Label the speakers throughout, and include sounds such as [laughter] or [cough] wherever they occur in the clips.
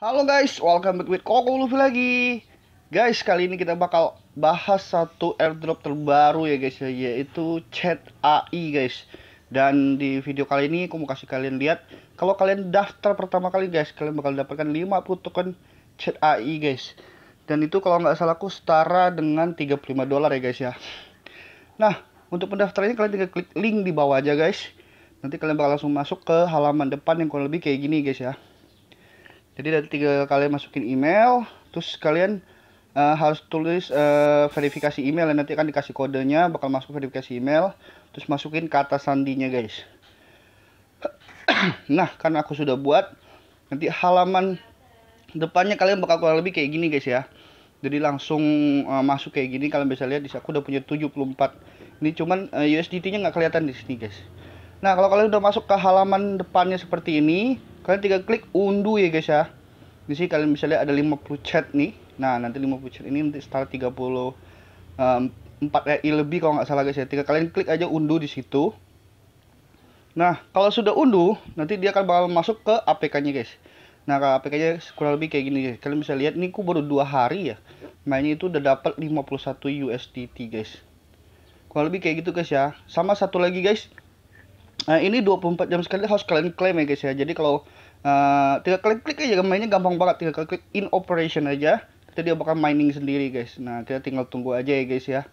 Speaker 1: Halo guys, welcome back with Koko Luffy lagi Guys, kali ini kita bakal bahas satu airdrop terbaru ya guys ya Yaitu chat AI guys Dan di video kali ini aku mau kasih kalian lihat Kalau kalian daftar pertama kali guys Kalian bakal dapatkan 50 token chat AI guys Dan itu kalau nggak salah aku setara dengan 35 dolar ya guys ya Nah, untuk pendaftarannya kalian tinggal klik link di bawah aja guys Nanti kalian bakal langsung masuk ke halaman depan yang kurang lebih kayak gini guys ya jadi dari tiga kalian masukin email terus kalian uh, harus tulis uh, verifikasi email dan nanti akan dikasih kodenya bakal masuk verifikasi email terus masukin kata sandinya guys [clears throat] nah karena aku sudah buat nanti halaman depannya kalian bakal kurang lebih kayak gini guys ya jadi langsung uh, masuk kayak gini kalian bisa lihat di aku udah punya 74 ini cuman uh, USDT nya nggak kelihatan di sini guys nah kalau kalian udah masuk ke halaman depannya seperti ini kalian tinggal klik unduh ya guys ya di sini kalian bisa lihat ada 50 chat nih nah nanti 50 chat ini nanti start 30 um, 4 RI lebih kalau nggak salah guys ya tinggal kalian klik aja unduh di situ nah kalau sudah unduh nanti dia akan bakal masuk ke APK nya guys nah ke APK nya kurang lebih kayak gini guys kalian bisa lihat ini ku baru dua hari ya mainnya itu udah dapat 51 USDT guys kurang lebih kayak gitu guys ya sama satu lagi guys Nah, ini 24 jam sekali harus kalian klaim ya guys ya. Jadi kalau uh, eh, tinggal klik-klik aja mainnya gampang banget. Tinggal klik-klik in operation aja. jadi dia bakal mining sendiri guys. Nah, kita tinggal tunggu aja ya guys ya.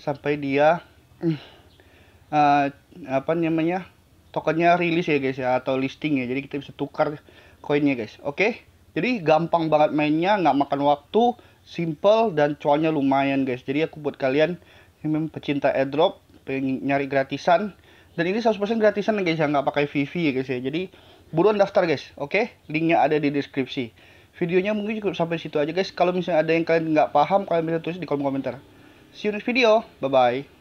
Speaker 1: Sampai dia uh, apa namanya? Tokennya rilis ya guys ya atau listing ya. Jadi kita bisa tukar koinnya guys. Oke. Jadi gampang banget mainnya, nggak makan waktu, simple dan cuannya lumayan guys. Jadi aku buat kalian yang memang pecinta airdrop, pengen nyari gratisan dan ini 100% gratisan guys ya nggak pakai vv ya guys ya jadi buruan daftar guys oke okay? linknya ada di deskripsi videonya mungkin cukup sampai situ aja guys kalau misalnya ada yang kalian nggak paham kalian bisa tulis di kolom komentar see you next video bye bye